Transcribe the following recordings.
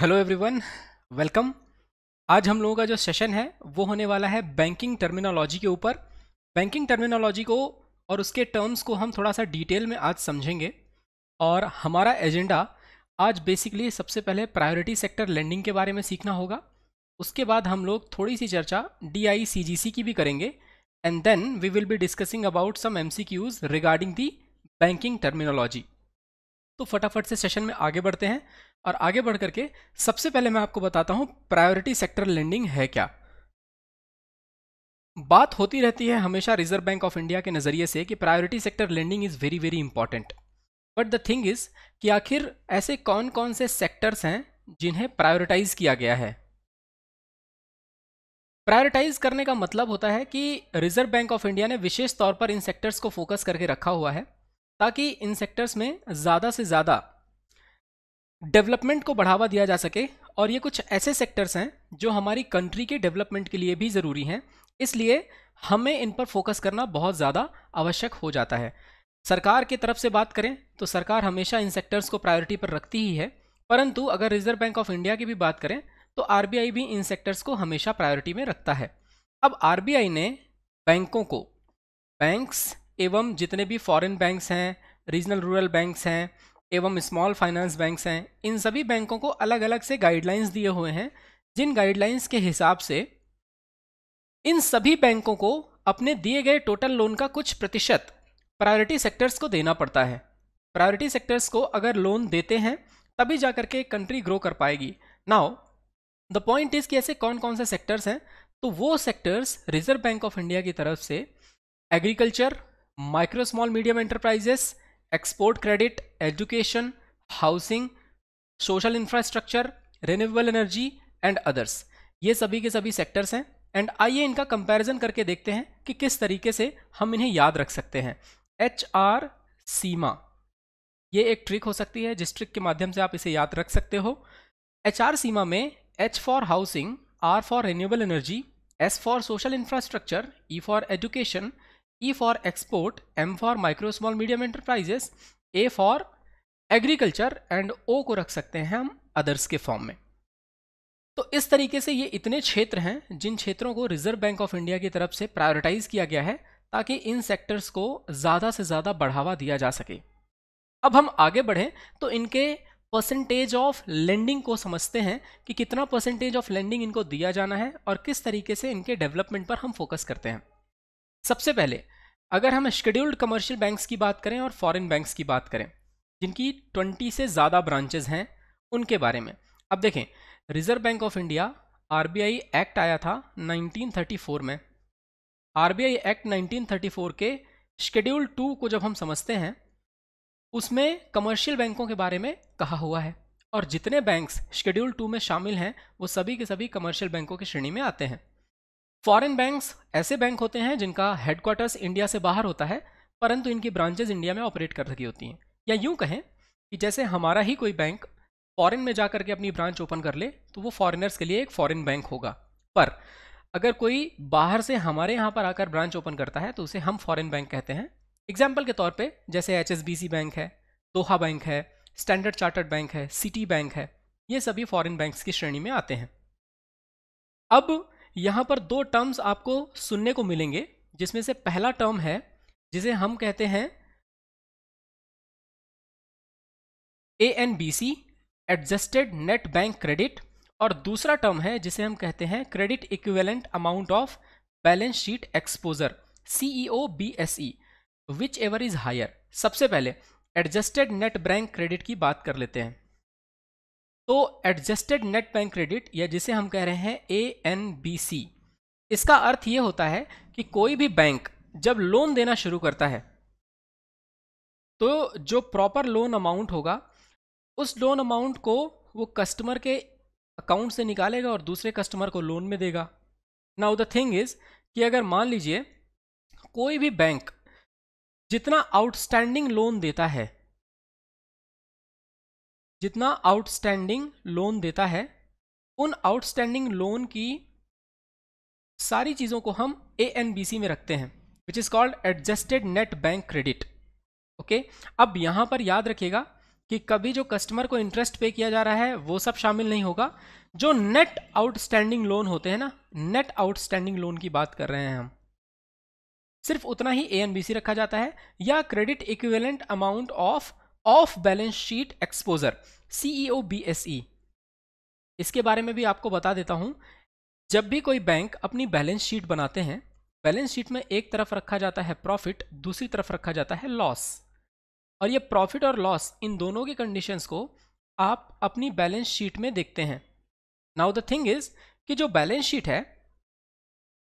Hello everyone welcome आज हम लोगों का जो सेशन है वो होने वाला है बैंकिंग टर्मिनोलॉजी के ऊपर बैंकिंग टर्मिनोलॉजी को और उसके टर्म्स को हम थोड़ा सा डिटेल में आज समझेंगे और हमारा एजेंडा आज बेसिकली सबसे पहले प्रायोरिटी सेक्टर लेंडिंग के बारे में सीखना होगा उसके बाद हम लोग थोड़ी सी चर्चा डी की भी करेंगे and then we will be discussing about some M regarding the banking terminology तो फटाफट से सेशन में आगे बढ़ते हैं और आगे बढ़ करके सबसे पहले मैं आपको बताता हूं प्रायोरिटी सेक्टर लेंडिंग है क्या बात होती रहती है हमेशा रिजर्व बैंक ऑफ इंडिया के नज़रिए से कि priority sector lending is very very important but the thing is कि आखिर ऐसे कौन कौन से सेक्टर्स हैं जिन्हें प्रायोरिटाइज किया गया है प्रायोरिटाइज करने का मतलब होता है कि रिजर्व बैंक ऑफ इंडिया ने विशेष तौर पर इन सेक्टर्स को फोकस करके रखा हुआ है ताकि इन सेक्टर्स में ज़्यादा से ज़्यादा डेवलपमेंट को बढ़ावा दिया जा सके और ये कुछ ऐसे सेक्टर्स हैं जो हमारी कंट्री के डेवलपमेंट के लिए भी ज़रूरी हैं इसलिए हमें इन पर फोकस करना बहुत ज़्यादा आवश्यक हो जाता है सरकार की तरफ से बात करें तो सरकार हमेशा इन सेक्टर्स को प्रायोरिटी पर रखती ही है परंतु अगर रिजर्व बैंक ऑफ इंडिया की भी बात करें तो आर भी इन सेक्टर्स को हमेशा प्रायोरिटी में रखता है अब आर ने बैंकों को बैंक्स एवं जितने भी फॉरेन बैंक्स हैं रीजनल रूरल बैंक्स हैं एवं स्मॉल फाइनेंस बैंक्स हैं इन सभी बैंकों को अलग अलग से गाइडलाइंस दिए हुए हैं जिन गाइडलाइंस के हिसाब से इन सभी बैंकों को अपने दिए गए टोटल लोन का कुछ प्रतिशत प्रायोरिटी सेक्टर्स को देना पड़ता है प्रायोरिटी सेक्टर्स को अगर लोन देते हैं तभी जा करके कंट्री ग्रो कर पाएगी नाउ द पॉइंट इज़ कि ऐसे कौन कौन से सेक्टर्स हैं तो वो sectors reserve bank of India की तरफ से agriculture micro small medium enterprises export credit education housing social infrastructure renewable energy and others ये सभी के सभी सेक्टर्स हैं एंड आइए इनका कंपैरिजन करके देखते हैं कि किस तरीके से हम इन्हें याद रख सकते हैं एच आर सीमा ये एक ट्रिक हो सकती है जिस ट्रिक के माध्यम से आप इसे याद रख सकते हो एच आर सीमा में H for housing R for renewable energy S for social infrastructure E for education E for export, M for micro small medium enterprises, A for agriculture and O को रख सकते हैं हम अदर्स के form में तो इस तरीके से ये इतने क्षेत्र हैं जिन क्षेत्रों को रिजर्व बैंक ऑफ इंडिया की तरफ से प्रायोरिटाइज किया गया है ताकि इन सेक्टर्स को ज़्यादा से ज़्यादा बढ़ावा दिया जा सके अब हम आगे बढ़ें तो इनके परसेंटेज ऑफ लेंडिंग को समझते हैं कि कितना परसेंटेज ऑफ लेंडिंग इनको दिया जाना है और किस तरीके से इनके डेवलपमेंट पर हम फोकस करते हैं सबसे पहले अगर हम शेड्यूल्ड कमर्शियल बैंक्स की बात करें और फॉरेन बैंक्स की बात करें जिनकी 20 से ज़्यादा ब्रांचेज हैं उनके बारे में अब देखें reserve bank of India R act आया था नाइनटीन में आर एक्ट नाइनटीन के शेड्यूल टू को जब हम समझते हैं उसमें कमर्शियल बैंकों के बारे में कहा हुआ है और जितने बैंक्स शेड्यूल टू में शामिल हैं वो सभी के सभी कमर्शियल बैंकों की श्रेणी में आते हैं फॉरेन बैंक्स ऐसे बैंक होते हैं जिनका हेडक्वार्टर्स इंडिया से बाहर होता है परंतु इनकी ब्रांचेज इंडिया में ऑपरेट कर रही होती हैं या यूं कहें कि जैसे हमारा ही कोई बैंक फॉरेन में जा करके अपनी ब्रांच ओपन कर ले तो वो फॉरेनर्स के लिए एक फॉरेन बैंक होगा पर अगर कोई बाहर से हमारे यहाँ पर आकर ब्रांच ओपन करता है तो उसे हम फॉरेन बैंक कहते हैं एग्जाम्पल के तौर पर जैसे एच बैंक है दोहा बैंक है स्टैंडर्ड चार्टर्ड बैंक है सिटी बैंक है ये सभी फॉरेन बैंक्स की श्रेणी में आते हैं अब यहाँ पर दो टर्म्स आपको सुनने को मिलेंगे जिसमें से पहला टर्म है जिसे हम कहते हैं A N B C adjusted net bank credit और दूसरा टर्म है जिसे हम कहते हैं credit equivalent amount of balance sheet exposure CEO B S E whichever is higher सबसे पहले एडजस्टेड नेट बैंक क्रेडिट की बात कर लेते हैं तो एडजस्टेड नेट बैंक क्रेडिट या जिसे हम कह रहे हैं ए एन बी सी इसका अर्थ ये होता है कि कोई भी बैंक जब लोन देना शुरू करता है तो जो प्रॉपर लोन अमाउंट होगा उस लोन अमाउंट को वो कस्टमर के अकाउंट से निकालेगा और दूसरे कस्टमर को लोन में देगा नाउ द थिंग इज कि अगर मान लीजिए कोई भी बैंक जितना आउटस्टैंडिंग लोन देता है जितना आउटस्टैंडिंग लोन देता है उन आउटस्टैंडिंग लोन की सारी चीज़ों को हम ए एन बी सी में रखते हैं which is called adjusted net bank credit okay अब यहाँ पर याद रखिएगा कि कभी जो कस्टमर को इंटरेस्ट पे किया जा रहा है वो सब शामिल नहीं होगा जो नेट आउटस्टैंडिंग लोन होते हैं ना नेट आउटस्टैंडिंग लोन की बात कर रहे हैं हम सिर्फ उतना ही ए एन बी सी रखा जाता है या credit equivalent amount of of balance sheet exposure CEO BSE e e। इसके बारे में भी आपको बता देता हूं जब भी कोई बैंक अपनी बैलेंस शीट बनाते हैं बैलेंस शीट में एक तरफ रखा जाता है प्रॉफिट दूसरी तरफ रखा जाता है लॉस और ये प्रॉफिट और लॉस इन दोनों के कंडीशंस को आप अपनी बैलेंस शीट में देखते हैं नाउ द थिंग इज कि जो बैलेंस शीट है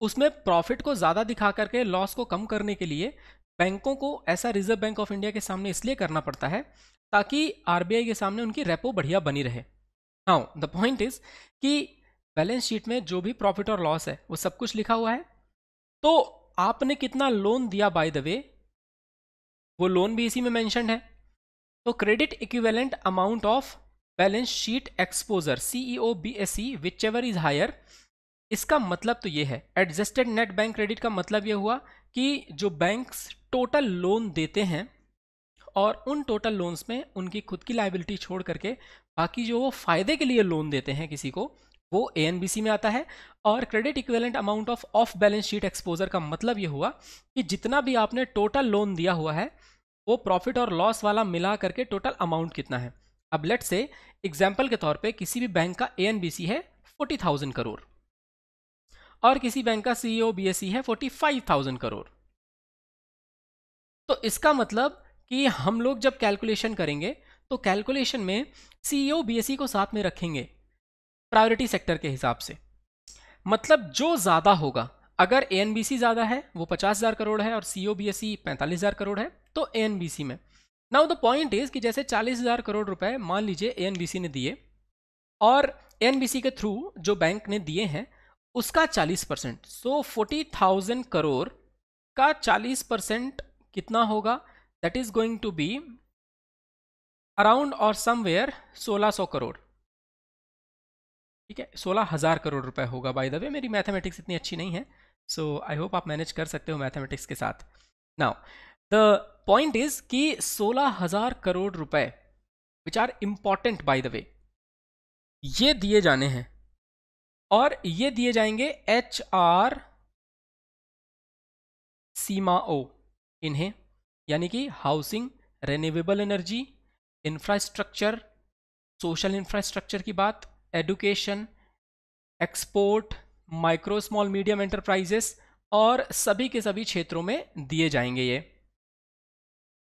उसमें प्रॉफिट को ज़्यादा दिखा करके लॉस को कम करने के लिए बैंकों को ऐसा रिजर्व बैंक ऑफ इंडिया के सामने इसलिए करना पड़ता है ताकि आरबीआई के सामने उनकी रेपो बढ़िया बनी रहे हाउ द पॉइंट इज कि बैलेंस शीट में जो भी प्रॉफिट और लॉस है वो सब कुछ लिखा हुआ है तो आपने कितना लोन दिया बाय द वे वो लोन भी इसी में मैंशन है तो credit equivalent amount of balance sheet exposure CEO B S C whichever is higher इसका मतलब तो ये है एडजस्टेड नेट बैंक क्रेडिट का मतलब ये हुआ कि जो बैंक्स टोटल लोन देते हैं और उन टोटल लोन्स में उनकी खुद की लाइबिलिटी छोड़ करके बाकी जो वो फ़ायदे के लिए लोन देते हैं किसी को वो ए में आता है और credit equivalent amount of of balance sheet exposure का मतलब ये हुआ कि जितना भी आपने टोटल लोन दिया हुआ है वो प्रॉफिट और लॉस वाला मिला करके टोटल अमाउंट कितना है अब लेट से एग्जाम्पल के तौर पे किसी भी बैंक का ए है फोर्टी थाउजेंड करोड़ और किसी बैंक का सी ओ बी एस सी है फोर्टी फाइव थाउजेंड करोड़ तो इसका मतलब कि हम लोग जब कैलकुलेशन करेंगे तो कैलकुलेशन में सी ओ बी को साथ में रखेंगे प्रायोरिटी सेक्टर के हिसाब से मतलब जो ज़्यादा होगा अगर ए एन बी सी ज़्यादा है वो पचास हज़ार करोड़ है और सी ओ बी एस सी पैंतालीस हज़ार करोड़ है तो ए एन बी सी में नाउ द पॉइंट इज़ कि जैसे चालीस हज़ार करोड़ रुपए मान लीजिए ए एन बी सी ने दिए और ए एन बी सी के थ्रू जो बैंक ने दिए हैं उसका चालीस percent so forty thousand crore का चालीस परसेंट कितना होगा that is going to be around और समवेयर 1600 करोड़ ठीक है सोलह हज़ार करोड़ रुपए होगा बाय द वे मेरी मैथमेटिक्स इतनी अच्छी नहीं है सो आई होप आप मैनेज कर सकते हो मैथमेटिक्स के साथ नाउ द पॉइंट इज कि सोलह हज़ार करोड़ रुपए which are important by the way ये दिए जाने हैं और ये दिए जाएंगे एच आर सीमा ओ इन्हें यानी कि housing renewable energy infrastructure social infrastructure की बात education export micro small medium enterprises और सभी के सभी क्षेत्रों में दिए जाएंगे ये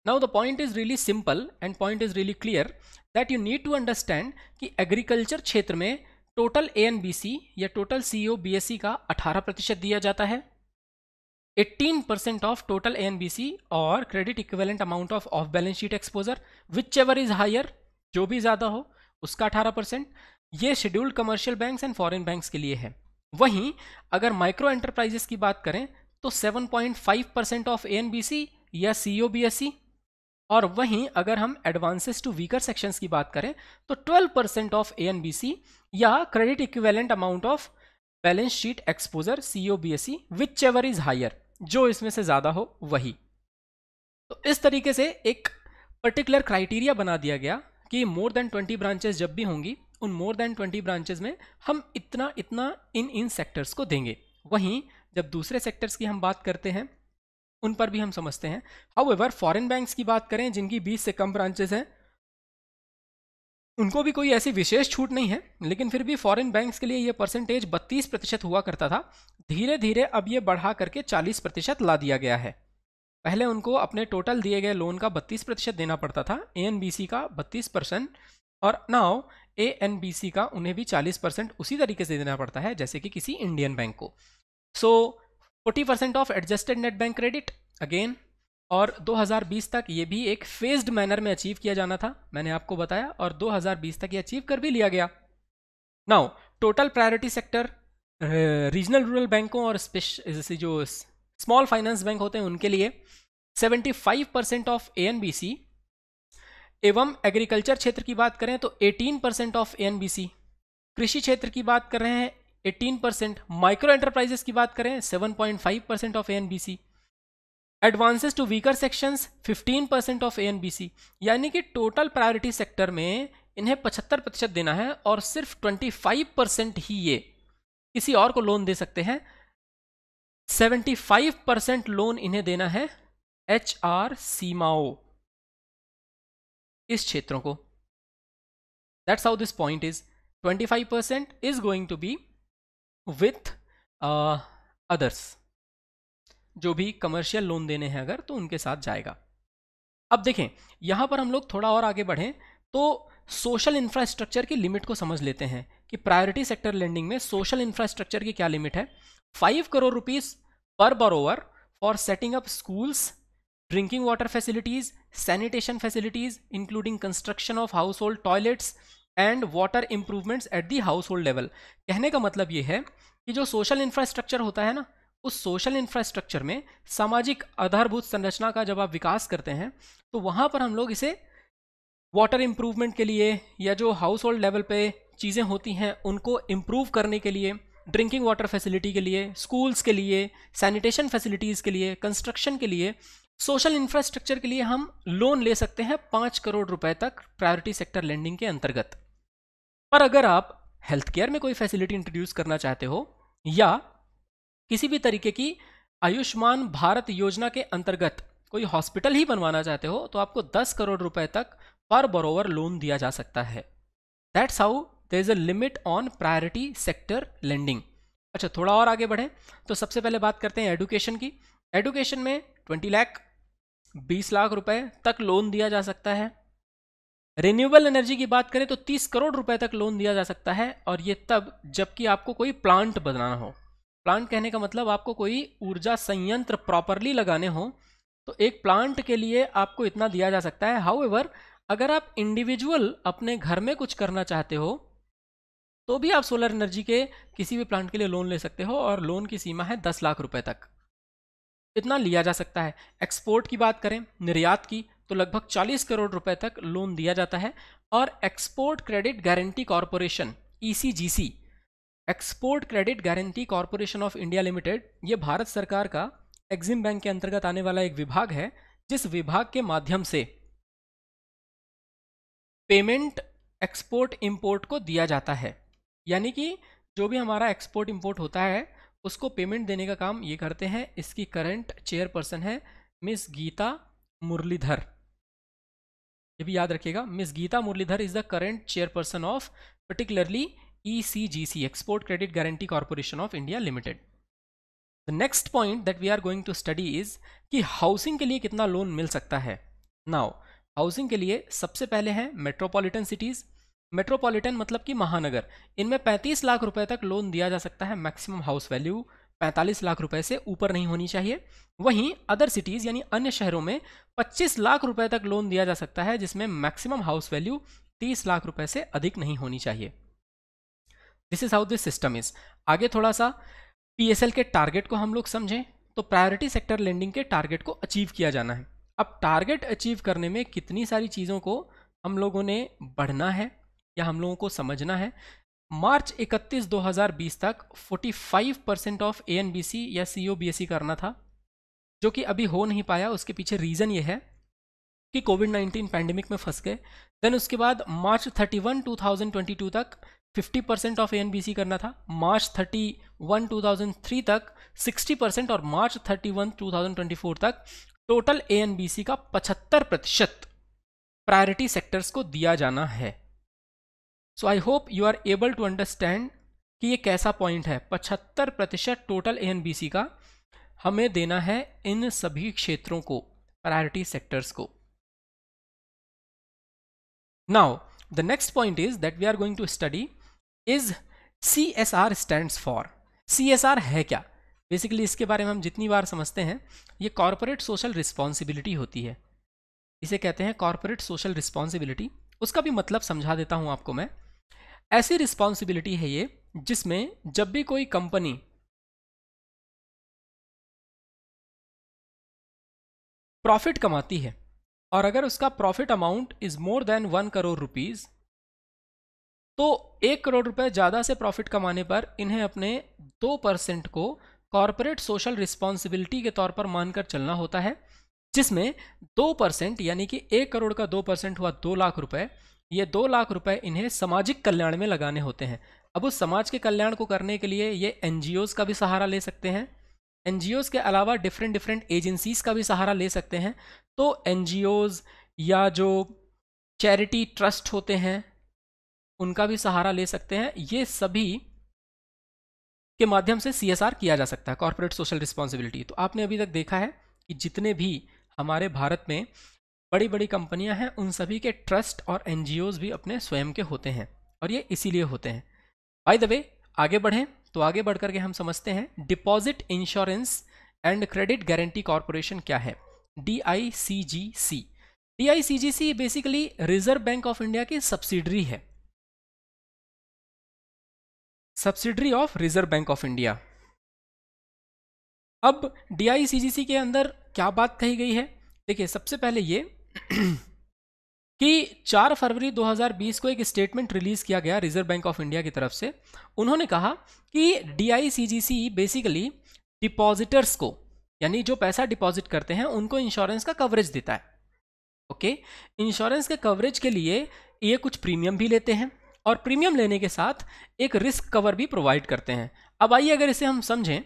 now the point is really simple and point is really clear that you need to understand कि एग्रीकल्चर क्षेत्र में total A N B C या total C O B S C का 18 प्रतिशत दिया जाता है 18% एन बी सी और credit equivalent amount of of balance sheet exposure whichever is higher जो भी ज़्यादा हो उसका अठारह परसेंट ये scheduled commercial banks and foreign banks के लिए है वहीं अगर माइक्रो एंटरप्राइजेस की बात करें तो 7.5 परसेंट ऑफ ए या सी e, और वहीं अगर हम एडवांसेस टू वीकर सेक्शंस की बात करें तो 12 परसेंट ऑफ ए या credit equivalent amount of balance sheet exposure C O B S C whichever is higher जो इसमें से ज़्यादा हो वही तो इस तरीके से एक पर्टिकुलर क्राइटेरिया बना दिया गया कि मोर देन ट्वेंटी ब्रांचेस जब भी होंगी उन मोर देन ट्वेंटी ब्रांचेस में हम इतना इतना इन इन सेक्टर्स को देंगे वहीं जब दूसरे सेक्टर्स की हम बात करते हैं उन पर भी हम समझते हैं हाउ एवर फॉरन बैंक्स की बात करें जिनकी बीस से कम ब्रांचेस हैं उनको भी कोई ऐसी विशेष छूट नहीं है लेकिन फिर भी फॉरेन बैंक्स के लिए ये परसेंटेज 32 प्रतिशत हुआ करता था धीरे धीरे अब ये बढ़ा करके 40 प्रतिशत ला दिया गया है पहले उनको अपने टोटल दिए गए लोन का 32 प्रतिशत देना पड़ता था ए का 32 परसेंट और नाव ए का उन्हें भी 40 परसेंट उसी तरीके से देना पड़ता है जैसे कि किसी इंडियन बैंक को so forty percent of adjusted net bank credit again और 2020 तक ये भी एक फेज्ड मैनर में अचीव किया जाना था मैंने आपको बताया और 2020 तक ये अचीव कर भी लिया गया now total priority sector regional rural बैंकों और स्पेश जो स्मॉल फाइनेंस बैंक होते हैं उनके लिए 75 परसेंट ऑफ ए एवं एग्रीकल्चर क्षेत्र की बात करें तो 18 परसेंट ऑफ ए कृषि क्षेत्र की बात कर रहे हैं 18 परसेंट माइक्रो एंटरप्राइजेस की बात करें 7.5 percent of A advances to weaker sections 15 percent of A N B C यानी कि टोटल प्रायोरिटी सेक्टर में इन्हें 75 प्रतिशत देना है और सिर्फ 25 परसेंट ही ये किसी और को लोन दे सकते हैं 75 परसेंट लोन इन्हें देना है एच आर सीमाओ इस क्षेत्रों को that's how this point is 25 percent is going to be with others जो भी कमर्शियल लोन देने हैं अगर तो उनके साथ जाएगा अब देखें यहां पर हम लोग थोड़ा और आगे बढ़ें तो सोशल इंफ्रास्ट्रक्चर की लिमिट को समझ लेते हैं कि प्रायोरिटी सेक्टर लैंडिंग में सोशल इंफ्रास्ट्रक्चर की क्या लिमिट है फाइव करोड़ रुपीज़ पर borrower for setting up schools drinking water facilities sanitation facilities including construction of household toilets and water improvements at the household level कहने का मतलब ये है कि जो सोशल इंफ्रास्ट्रक्चर होता है ना उस सोशल इंफ्रास्ट्रक्चर में सामाजिक आधारभूत संरचना का जब आप विकास करते हैं तो वहाँ पर हम लोग इसे वाटर इम्प्रूवमेंट के लिए या जो हाउस होल्ड लेवल पे चीज़ें होती हैं उनको इम्प्रूव करने के लिए ड्रिंकिंग वाटर फैसिलिटी के लिए स्कूल्स के लिए सैनिटेशन फैसिलिटीज़ के लिए कंस्ट्रक्शन के लिए सोशल इंफ्रास्ट्रक्चर के लिए हम लोन ले सकते हैं पाँच करोड़ रुपए तक प्रायोरिटी सेक्टर लैंडिंग के अंतर्गत पर अगर आप हेल्थ केयर में कोई फैसिलिटी इंट्रोड्यूस करना चाहते हो या किसी भी तरीके की आयुष्मान भारत योजना के अंतर्गत कोई हॉस्पिटल ही बनवाना चाहते हो तो आपको 10 करोड़ रुपए तक पर बरोवर लोन दिया जा सकता है that's how there is a limit on priority sector lending अच्छा थोड़ा और आगे बढ़ें तो सबसे पहले बात करते हैं एडुकेशन की एडुकेशन में ट्वेंटी लाख बीस लाख रुपए तक लोन दिया जा सकता है रिन्यूएबल एनर्जी की बात करें तो तीस करोड़ रुपए तक लोन दिया जा सकता है और ये तब जबकि आपको कोई प्लांट बनाना हो प्लांट कहने का मतलब आपको कोई ऊर्जा संयंत्र प्रॉपरली लगाने हो तो एक प्लांट के लिए आपको इतना दिया जा सकता है हाउ अगर आप इंडिविजुअल अपने घर में कुछ करना चाहते हो तो भी आप सोलर एनर्जी के किसी भी प्लांट के लिए लोन ले सकते हो और लोन की सीमा है दस लाख रुपए तक इतना लिया जा सकता है एक्सपोर्ट की बात करें निर्यात की तो लगभग 40 करोड़ रुपए तक लोन दिया जाता है और export credit guarantee corporation E export credit guarantee corporation of India limited ये भारत सरकार का एक्सिम बैंक के अंतर्गत आने वाला एक विभाग है जिस विभाग के माध्यम से पेमेंट एक्सपोर्ट इंपोर्ट को दिया जाता है यानी कि जो भी हमारा एक्सपोर्ट इंपोर्ट होता है उसको पेमेंट देने का काम ये करते हैं इसकी करंट चेयरपर्सन है मिस गीता मुरलीधर ये भी याद रखिएगा miss Geeta Muralidhar is the current chairperson of particularly ECGC Export Credit Guarantee Corporation of India Limited. The next point that we are going to study is कि हाउसिंग के लिए कितना लोन मिल सकता है नाउ हाउसिंग के लिए सबसे पहले है मेट्रोपॉलिटन सिटीज मेट्रोपॉलिटन मतलब कि महानगर इनमें 35 लाख रुपए तक लोन दिया जा सकता है मैक्सिमम हाउस वैल्यू 45 लाख रुपए से ऊपर नहीं होनी चाहिए वहीं अदर सिटीज यानी अन्य शहरों में 25 लाख रुपए तक लोन दिया जा सकता है जिसमें मैक्सिमम हाउस वैल्यू 30 लाख रुपए से अधिक नहीं होनी चाहिए this is how this system is आगे थोड़ा सा पी के टारगेट को हम लोग समझें तो प्रायोरिटी सेक्टर लेंडिंग के टारगेट को अचीव किया जाना है अब टारगेट अचीव करने में कितनी सारी चीज़ों को हम लोगों ने बढ़ना है या हम लोगों को समझना है मार्च 31 2020 तक 45 percent of A N B C या सी ओ बी एस सी करना था जो कि अभी हो नहीं पाया उसके पीछे रीज़न ये है कि कोविड 19 पैंडमिक में फंस गए देन उसके बाद मार्च 31 2022 तक 50 परसेंट ऑफ ए करना था मार्च 31 2003 तक 60 परसेंट और मार्च 31 2024 तक टोटल ए का 75 प्रतिशत प्रायोरिटी सेक्टर्स को दिया जाना है so I hope you are able to understand कि ये कैसा पॉइंट है 75 प्रतिशत टोटल ए का हमें देना है इन सभी क्षेत्रों को प्रायोरिटी सेक्टर्स को now the next point is that we are going to study is C S R stand for C S R है क्या बेसिकली इसके बारे में हम जितनी बार समझते हैं ये कॉरपोरेट सोशल रिस्पॉन्सिबिलिटी होती है इसे कहते हैं कॉरपोरेट सोशल रिस्पॉन्सिबिलिटी उसका भी मतलब समझा देता हूँ आपको मैं ऐसी रिस्पॉन्सिबिलिटी है ये जिसमें जब भी कोई कंपनी प्रॉफिट कमाती है और अगर उसका profit amount is more than one crore rupees तो एक करोड़ रुपए ज़्यादा से प्रॉफिट कमाने पर इन्हें अपने दो परसेंट को कॉरपोरेट सोशल रिस्पॉन्सिबिलिटी के तौर पर मानकर चलना होता है जिसमें दो परसेंट यानी कि एक करोड़ का दो परसेंट हुआ दो लाख रुपए ये दो लाख रुपए इन्हें सामाजिक कल्याण में लगाने होते हैं अब उस समाज के कल्याण को करने के लिए ये एन का भी सहारा ले सकते हैं एन के अलावा डिफरेंट डिफरेंट एजेंसीज का भी सहारा ले सकते हैं तो एन या जो चैरिटी ट्रस्ट होते हैं उनका भी सहारा ले सकते हैं ये सभी के माध्यम से सी किया जा सकता है कॉरपोरेट सोशल रिस्पॉन्सिबिलिटी तो आपने अभी तक देखा है कि जितने भी हमारे भारत में बड़ी बड़ी कंपनियां हैं उन सभी के ट्रस्ट और एन भी अपने स्वयं के होते हैं और ये इसीलिए होते हैं बाय द वे आगे बढ़ें तो आगे बढ़ करके हम समझते हैं deposit insurance and credit guarantee corporation क्या है D I C G C D I C G C basically reserve bank of India की सब्सिडरी है subsidiary of reserve bank of India अब डी के अंदर क्या बात कही गई है देखिए सबसे पहले ये कि 4 फरवरी 2020 को एक स्टेटमेंट रिलीज किया गया रिजर्व बैंक ऑफ इंडिया की तरफ से उन्होंने कहा कि डी बेसिकली डिपॉजिटर्स को यानी जो पैसा डिपॉजिट करते हैं उनको इंश्योरेंस का कवरेज देता है ओके इंश्योरेंस के कवरेज के लिए ये कुछ प्रीमियम भी लेते हैं और प्रीमियम लेने के साथ एक रिस्क कवर भी प्रोवाइड करते हैं अब आइए अगर इसे हम समझें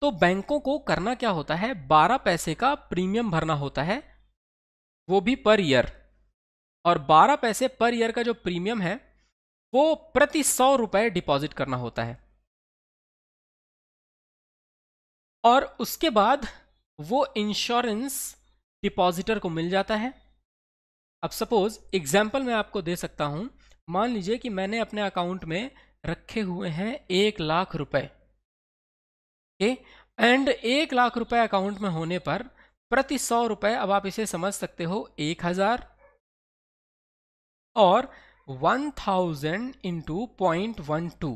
तो बैंकों को करना क्या होता है बारह पैसे का प्रीमियम भरना होता है वो भी पर ईयर और बारह पैसे पर ईयर का जो प्रीमियम है वो प्रति सौ रुपए डिपॉजिट करना होता है और उसके बाद वो इंश्योरेंस डिपॉजिटर को मिल जाता है अब सपोज एग्जाम्पल मैं आपको दे सकता हूं मान लीजिए कि मैंने अपने अकाउंट में रखे हुए हैं एक लाख रुपए ओके एंड एक लाख रुपए अकाउंट में होने पर प्रति सौ रुपए अब आप इसे समझ सकते हो एक हजार और one thousand into point one two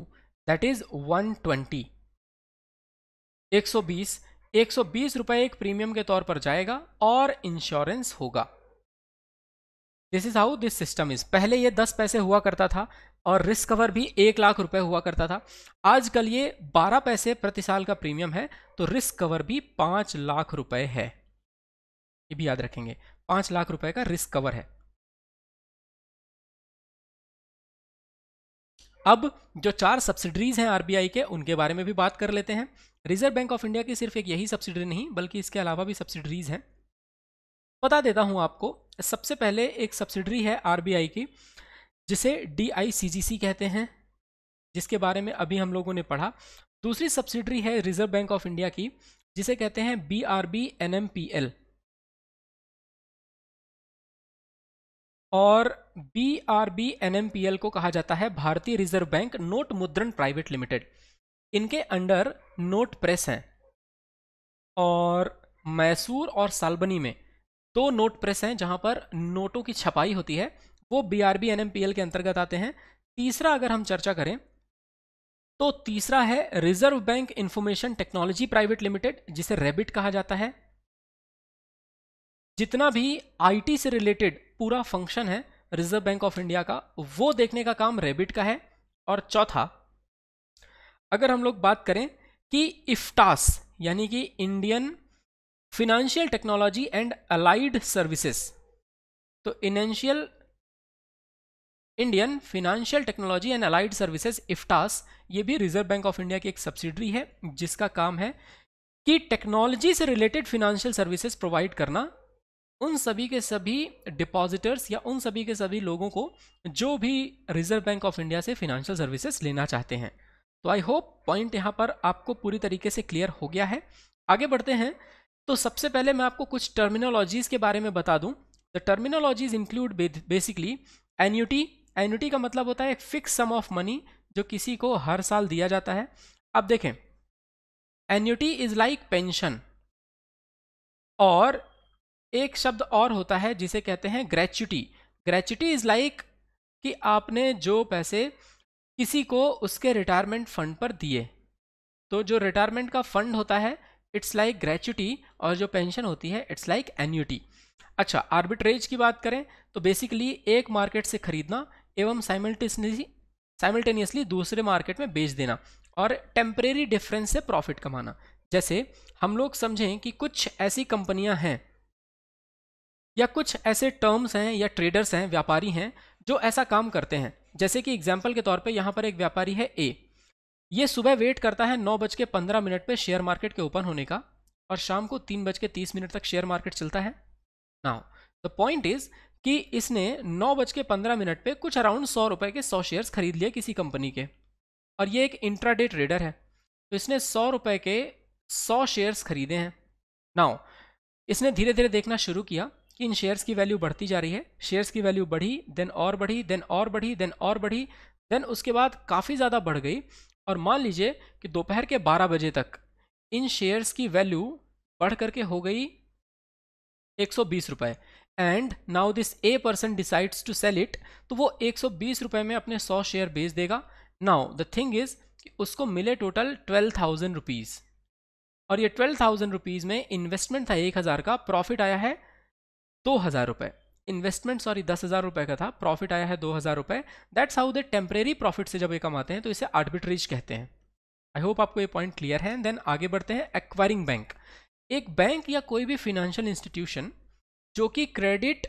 that is one twenty एक सौ बीस एक सौ बीस रुपए एक प्रीमियम के तौर पर जाएगा और इंश्योरेंस होगा this is how this system is पहले ये दस पैसे हुआ करता था और रिस्क कवर भी एक लाख रुपए हुआ करता था आजकल ये बारह पैसे प्रति साल का प्रीमियम है तो रिस्क कवर भी पांच लाख रुपए है ये भी याद रखेंगे पांच लाख रुपए का रिस्क कवर है अब जो चार सब्सिडरीज हैं आरबीआई के उनके बारे में भी बात कर लेते हैं रिजर्व बैंक ऑफ इंडिया की सिर्फ एक यही सब्सिडरी नहीं बल्कि इसके अलावा भी सब्सिडरीज हैं बता देता हूँ आपको सबसे पहले एक सब्सिडरी है आरबीआई की जिसे डी कहते हैं जिसके बारे में अभी हम लोगों ने पढ़ा दूसरी सब्सिडरी है रिजर्व बैंक ऑफ इंडिया की जिसे कहते हैं B R B N M P L और B R B N M P L को कहा जाता है भारतीय रिजर्व बैंक नोट मुद्रण प्राइवेट लिमिटेड इनके अंडर नोट प्रेस हैं और मैसूर और सालबनी में दो नोट प्रेस हैं जहां पर नोटों की छपाई होती है वो B R B N M P L के अंतर्गत आते हैं तीसरा अगर हम चर्चा करें तो तीसरा है reserve bank information technology private limited जिसे रेबिट कहा जाता है जितना भी आईटी से रिलेटेड पूरा फंक्शन है रिजर्व बैंक ऑफ इंडिया का वो देखने का काम रेबिट का है और चौथा अगर हम लोग बात करें कि इफ्टास यानी कि Indian financial technology and allied services तो इनेंशियल Indian financial technology and allied services IFTAS ये भी रिजर्व बैंक ऑफ इंडिया की एक सब्सिडरी है जिसका काम है कि टेक्नोलॉजी से रिलेटेड फिनेंशियल सर्विसेज प्रोवाइड करना उन सभी के सभी डिपॉजिटर्स या उन सभी के सभी लोगों को जो भी रिजर्व बैंक ऑफ इंडिया से फिनेंशियल सर्विसेज लेना चाहते हैं तो आई होप पॉइंट यहाँ पर आपको पूरी तरीके से क्लियर हो गया है आगे बढ़ते हैं तो सबसे पहले मैं आपको कुछ टर्मिनोलॉजीज़ के बारे में बता दूं the terminologies include basically annuity annuity का मतलब होता है एक फिक्स सम ऑफ मनी जो किसी को हर साल दिया जाता है अब देखें एन्यूटी इज़ लाइक पेंशन और एक शब्द और होता है जिसे कहते हैं ग्रेचुटी ग्रेचुटी इज़ लाइक कि आपने जो पैसे किसी को उसके रिटायरमेंट फंड पर दिए तो जो रिटायरमेंट का फंड होता है इट्स लाइक ग्रेचुटी और जो पेंशन होती है इट्स लाइक एन्यूटी अच्छा आर्बिट्रेज की बात करें तो बेसिकली एक मार्केट से खरीदना एवं साइमल्टेनियसली साइमल्टेनियसली दूसरे मार्केट में बेच देना और टेम्परेरी डिफरेंस से प्रॉफिट कमाना जैसे हम लोग समझें कि कुछ ऐसी कंपनियां हैं या कुछ ऐसे टर्म्स हैं या ट्रेडर्स हैं व्यापारी हैं जो ऐसा काम करते हैं जैसे कि एग्जाम्पल के तौर पर यहाँ पर एक व्यापारी है ए ये सुबह वेट करता है नौ बज के पंद्रह मिनट पर शेयर मार्केट के ओपन होने का और शाम को तीन बज के तीस मिनट तक शेयर मार्केट चलता है नाउ द पॉइंट इज कि इसने नौ बज के पंद्रह मिनट पे कुछ अराउंड सौ रुपए के सौ शेयर्स खरीद लिए किसी कंपनी के और ये एक इंट्राडे ट्रेडर है तो इसने सौ रुपए के सौ शेयर्स खरीदे हैं नाउ इसने धीरे धीरे देखना शुरू किया कि इन शेयर्स की वैल्यू बढ़ती जा रही है शेयर्स की वैल्यू बढ़ी देन और बढ़ी देन और बढ़ी देन और बढ़ी देन उसके बाद काफ़ी ज़्यादा बढ़ गई और मान लीजिए कि दोपहर के 12 बजे तक इन शेयर्स की वैल्यू बढ़ करके हो गई एक सौ रुपए and now this a person decides to sell it तो वो एक सौ रुपए में अपने 100 शेयर बेच देगा नाउ द थिंग इज कि उसको मिले टोटल ट्वेल्व थाउजेंड रुपीज़ और ये ट्वेल्व थाउजेंड रुपीज़ में इन्वेस्टमेंट था एक हज़ार का प्रॉफिट आया है दो हज़ार रुपये इन्वेस्टमेंट सॉरी दस हज़ार रुपये का था प्रॉफिट आया है दो हज़ार रुपये that's how they temporary profit से जब ये कमाते हैं तो इसे आर्बिट्रेज कहते हैं आई होप आपको ये पॉइंट क्लियर है देन आगे बढ़ते हैं एक्वायरिंग बैंक एक बैंक या कोई भी फिनेंशियल इंस्टीट्यूशन जो कि क्रेडिट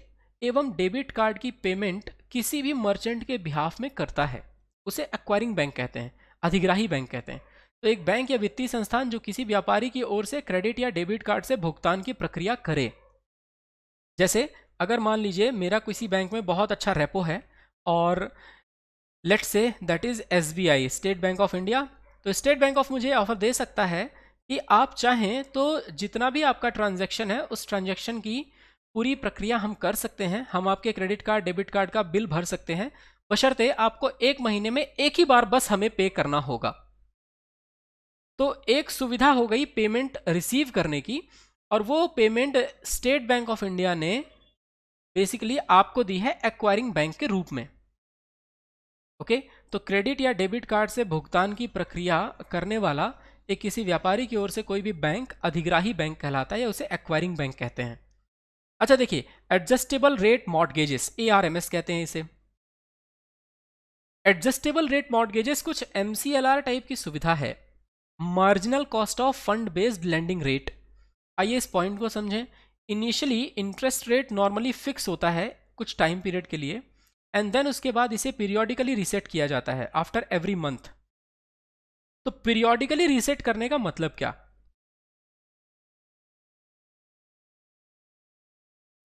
एवं डेबिट कार्ड की पेमेंट किसी भी मर्चेंट के बिहाफ में करता है उसे एक्वायरिंग बैंक कहते हैं अधिग्राही बैंक कहते हैं तो एक बैंक या वित्तीय संस्थान जो किसी व्यापारी की ओर से क्रेडिट या डेबिट कार्ड से भुगतान की प्रक्रिया करे जैसे अगर मान लीजिए मेरा किसी बैंक में बहुत अच्छा रेपो है और let say that is S B I State Bank of India तो स्टेट बैंक ऑफ मुझे ऑफर दे सकता है कि आप चाहें तो जितना भी आपका ट्रांजेक्शन है उस ट्रांजेक्शन की पूरी प्रक्रिया हम कर सकते हैं हम आपके क्रेडिट कार्ड डेबिट कार्ड का बिल भर सकते हैं बशर्ते आपको एक महीने में एक ही बार बस हमें पे करना होगा तो एक सुविधा हो गई पेमेंट रिसीव करने की और वो payment State Bank of India ने बेसिकली आपको दी है एक्वायरिंग बैंक के रूप में ओके तो क्रेडिट या डेबिट कार्ड से भुगतान की प्रक्रिया करने वाला एक किसी व्यापारी की ओर से कोई भी बैंक अधिग्राही बैंक कहलाता है या उसे एक्वायरिंग बैंक कहते हैं अच्छा देखिए adjustable rate mortgages A R M S कहते हैं इसे एडजस्टेबल रेट मॉडगेजेस कुछ M C L R type की सुविधा है marginal cost of fund based lending rate आइए इस पॉइंट को समझें initially interest rate normally fix होता है कुछ टाइम पीरियड के लिए एंड देन उसके बाद इसे पीरियोडिकली रीसेट किया जाता है आफ्टर एवरी मंथ तो पीरियोडिकली रीसेट करने का मतलब क्या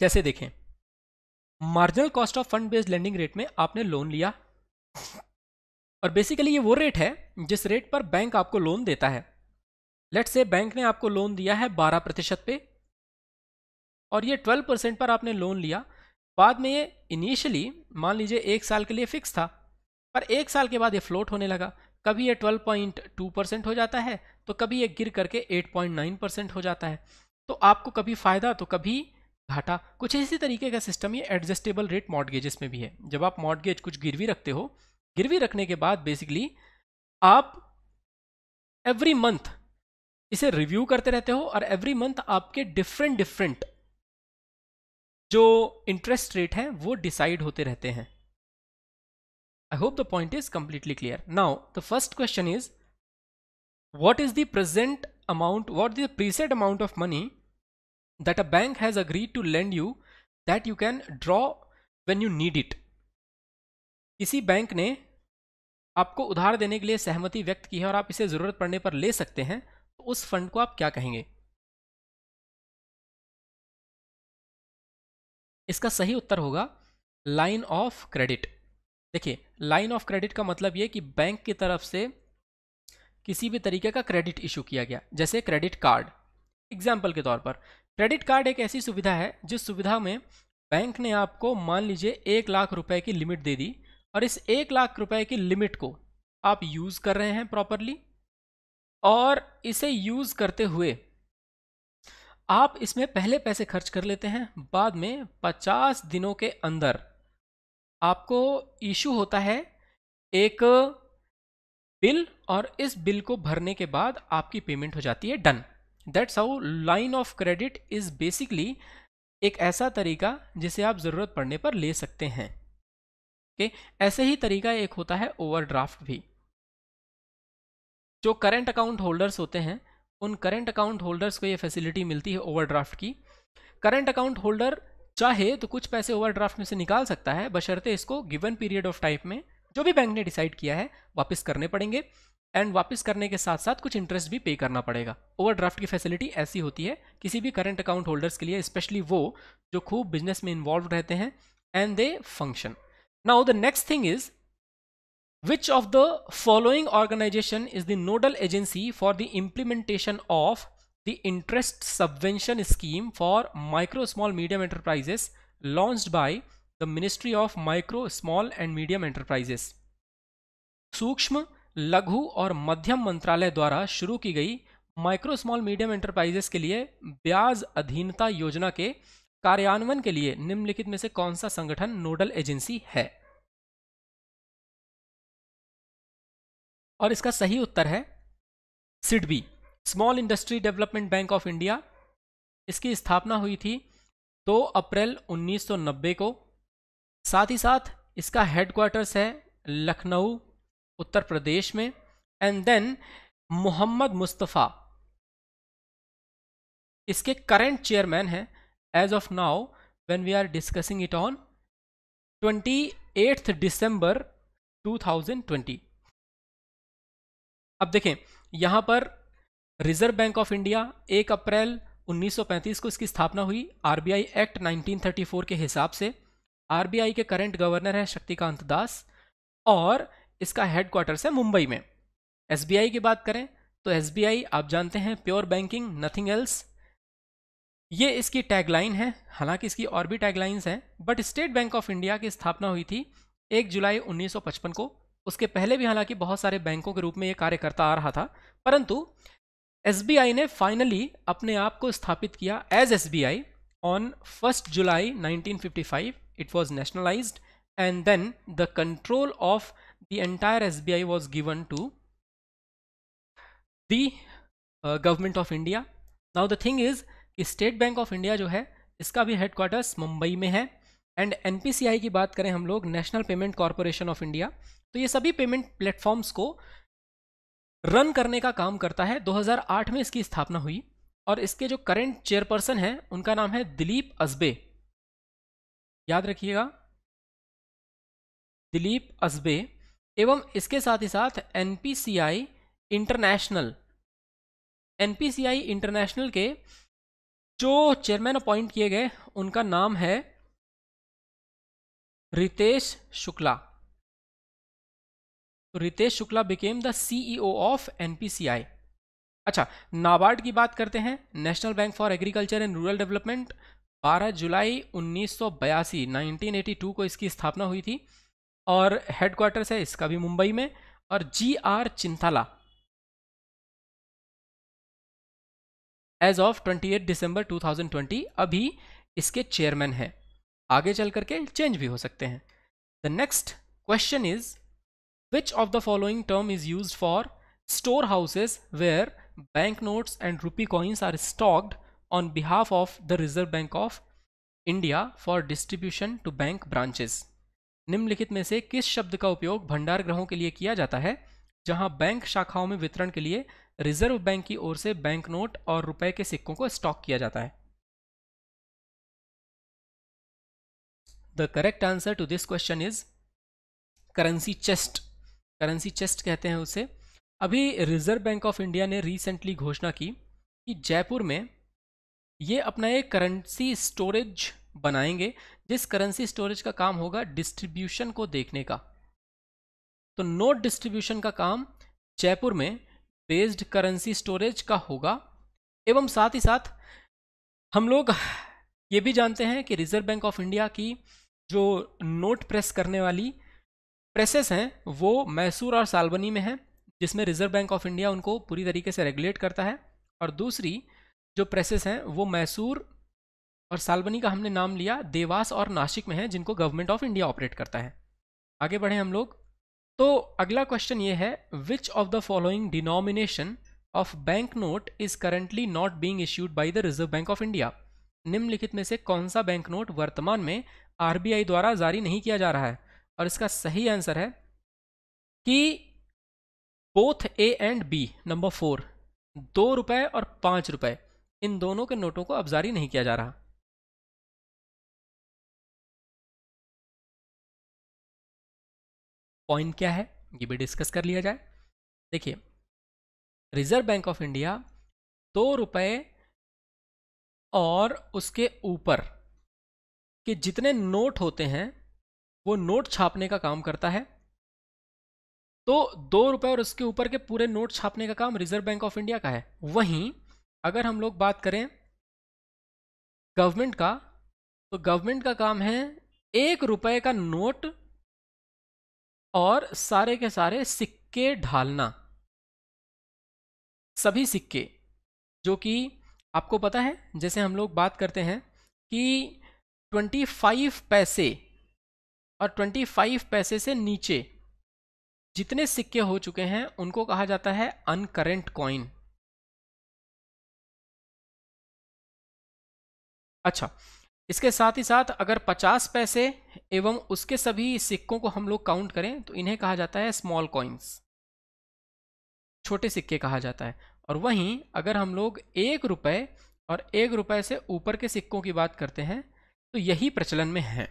जैसे देखें marginal cost of fund based lending rate में आपने लोन लिया और बेसिकली ये वो रेट है जिस रेट पर बैंक आपको लोन देता है लेट से बैंक ने आपको लोन दिया है बारह प्रतिशत पे और ये ट्वेल्व परसेंट पर आपने लोन लिया बाद में ये इनिशियली मान लीजिए एक साल के लिए फिक्स था पर एक साल के बाद ये फ्लोट होने लगा कभी ये 12.2 परसेंट हो जाता है तो कभी ये गिर करके 8.9 परसेंट हो जाता है तो आपको कभी फ़ायदा तो कभी घाटा कुछ इसी तरीके का सिस्टम ये एडजस्टेबल रेट मॉडगेजेस में भी है जब आप मॉडगेज कुछ गिरवी रखते हो गिरवी रखने के बाद बेसिकली आप एवरी मंथ इसे रिव्यू करते रहते हो और एवरी मंथ आपके डिफरेंट डिफरेंट जो इंटरेस्ट रेट हैं वो डिसाइड होते रहते हैं I hope the point is completely clear now the first question is what is the present amount what is the preset amount of money that a bank has agreed to lend you that you can draw when you need it किसी बैंक ने आपको उधार देने के लिए सहमति व्यक्त की है और आप इसे ज़रूरत पड़ने पर ले सकते हैं तो उस फंड को आप क्या कहेंगे इसका सही उत्तर होगा लाइन ऑफ क्रेडिट देखिए लाइन ऑफ क्रेडिट का मतलब ये कि बैंक की तरफ से किसी भी तरीके का क्रेडिट इशू किया गया जैसे क्रेडिट कार्ड एग्जाम्पल के तौर पर क्रेडिट कार्ड एक ऐसी सुविधा है जिस सुविधा में बैंक ने आपको मान लीजिए एक लाख रुपए की लिमिट दे दी और इस एक लाख रुपए की लिमिट को आप यूज़ कर रहे हैं प्रॉपरली और इसे यूज़ करते हुए आप इसमें पहले पैसे खर्च कर लेते हैं बाद में 50 दिनों के अंदर आपको इशू होता है एक बिल और इस बिल को भरने के बाद आपकी पेमेंट हो जाती है done that's how line of credit is basically एक ऐसा तरीका जिसे आप ज़रूरत पड़ने पर ले सकते हैं ओके okay? ऐसे ही तरीका एक होता है ओवरड्राफ्ट भी जो करंट अकाउंट होल्डर्स होते हैं उन करेंट अकाउंट होल्डर्स को ये फैसिलिटी मिलती है ओवरड्राफ्ट की करंट अकाउंट होल्डर चाहे तो कुछ पैसे ओवरड्राफ्ट में से निकाल सकता है बशर्ते इसको गिवन पीरियड ऑफ टाइम में जो भी बैंक ने डिसाइड किया है वापस करने पड़ेंगे एंड वापस करने के साथ साथ कुछ इंटरेस्ट भी पे करना पड़ेगा ओवरड्राफ्ट की फैसिलिटी ऐसी होती है किसी भी करंट अकाउंट होल्डर्स के लिए स्पेशली वो जो खूब बिजनेस में इन्वॉल्व रहते हैं and they function now the next thing is Which of the following organization is the nodal agency for the implementation of the interest subvention scheme for micro small medium enterprises launched by the Ministry of Micro Small and Medium Enterprises? सूक्ष्म लघु और मध्यम मंत्रालय द्वारा शुरू की गई micro small medium enterprises के लिए ब्याज अधीनता योजना के कार्यान्वयन के लिए निम्नलिखित में से कौन सा संगठन नोडल एजेंसी है और इसका सही उत्तर है SIDBI small industry development bank of India इसकी स्थापना हुई थी 2 अप्रैल 1990 को साथ ही साथ इसका हेडक्वार्टर्स है लखनऊ उत्तर प्रदेश में एंड देन मोहम्मद मुस्तफ़ा इसके करंट चेयरमैन हैं as of now when we are discussing it on 28th December 2020 अब देखें यहां पर रिजर्व बैंक ऑफ इंडिया एक अप्रैल 1935 को इसकी स्थापना हुई आरबीआई एक्ट 1934 के हिसाब से आरबीआई के करंट गवर्नर है शक्तिकांत दास और इसका हेडक्वार्टर्स है मुंबई में एसबीआई की बात करें तो एसबीआई आप जानते हैं प्योर बैंकिंग नथिंग एल्स ये इसकी टैगलाइन है हालांकि इसकी और भी टैगलाइंस हैं but State Bank of India की स्थापना हुई थी एक जुलाई 1955 को उसके पहले भी हालांकि बहुत सारे बैंकों के रूप में ये कार्य करता आ रहा था परंतु एस ने फाइनली अपने आप को स्थापित किया as is on first July 1955 it was nationalized and then the control of the entire SBI was given to the uh, government of India. Now the thing is State Bank of India जो है इसका भी headquarters Mumbai में है and NPCI की बात करें हम लोग national payment corporation of India तो ये सभी पेमेंट प्लेटफॉर्म्स को रन करने का काम करता है 2008 में इसकी स्थापना हुई और इसके जो करंट चेयरपर्सन हैं उनका नाम है दिलीप अजबे याद रखिएगा दिलीप अजबे एवं इसके साथ ही साथ एन इंटरनेशनल एन इंटरनेशनल के जो चेयरमैन अपॉइंट किए गए उनका नाम है रितेश शुक्ला तो Ritesh Shukla became the CEO of NPCI अच्छा नाबार्ड की बात करते हैं national bank for agriculture and rural development 12 जुलाई 1982 1982 को इसकी स्थापना हुई थी और हेडक्वार्टर्स है इसका भी मुंबई में और G R Chinthala as of 28 December 2020 अभी इसके चेयरमैन हैं आगे चल करके चेंज भी हो सकते हैं the next question is Which of the following term is used for storehouses where banknotes and rupee coins are stocked on behalf of the Reserve Bank of India for distribution to bank branches? निम्नलिखित में से किस शब्द का उपयोग भंडार ग्रहों के लिए किया जाता है जहां बैंक शाखाओं में वितरण के लिए रिजर्व बैंक की ओर से बैंक नोट और रुपए के सिक्कों को स्टॉक किया जाता है the correct answer to this question is currency chest currency chest कहते हैं उसे अभी रिजर्व बैंक ऑफ इंडिया ने रिसेंटली घोषणा की कि जयपुर में ये अपना एक करेंसी स्टोरेज बनाएंगे जिस करेंसी स्टोरेज का काम होगा डिस्ट्रीब्यूशन को देखने का तो नोट डिस्ट्रीब्यूशन का काम जयपुर में बेस्ड करेंसी स्टोरेज का होगा एवं साथ ही साथ हम लोग ये भी जानते हैं कि रिजर्व बैंक ऑफ इंडिया की जो नोट प्रेस करने वाली प्रेसेस हैं वो मैसूर और सालबनी में हैं जिसमें रिजर्व बैंक ऑफ इंडिया उनको पूरी तरीके से रेगुलेट करता है और दूसरी जो प्रेसेस हैं वो मैसूर और सालबनी का हमने नाम लिया देवास और नासिक में है जिनको गवर्नमेंट ऑफ इंडिया ऑपरेट करता है आगे बढ़े हम लोग तो अगला क्वेश्चन ये है which of the following denomination of bank note is currently not being issued by the Reserve bank of India निम्नलिखित में से कौन सा बैंक नोट वर्तमान में आरबीआई द्वारा जारी नहीं किया जा रहा है और इसका सही आंसर है कि both A and B number four दो रुपए और पांच रुपए इन दोनों के नोटों को अब जारी नहीं किया जा रहा पॉइंट क्या है ये भी डिस्कस कर लिया जाए देखिए रिजर्व बैंक ऑफ इंडिया दो रुपए और उसके ऊपर के जितने नोट होते हैं वो नोट छापने का काम करता है तो दो रुपए और उसके ऊपर के पूरे नोट छापने का काम रिजर्व बैंक ऑफ इंडिया का है वहीं अगर हम लोग बात करें गवर्नमेंट का तो गवर्नमेंट का काम है एक रुपए का नोट और सारे के सारे सिक्के ढालना सभी सिक्के जो कि आपको पता है जैसे हम लोग बात करते हैं कि 25 पैसे और 25 पैसे से नीचे जितने सिक्के हो चुके हैं उनको कहा जाता है अनकरेंट कॉइन अच्छा इसके साथ ही साथ अगर 50 पैसे एवं उसके सभी सिक्कों को हम लोग काउंट करें तो इन्हें कहा जाता है स्मॉल कॉइन्स छोटे सिक्के कहा जाता है और वहीं अगर हम लोग एक रुपए और एक रुपए से ऊपर के सिक्कों की बात करते हैं तो यही प्रचलन में है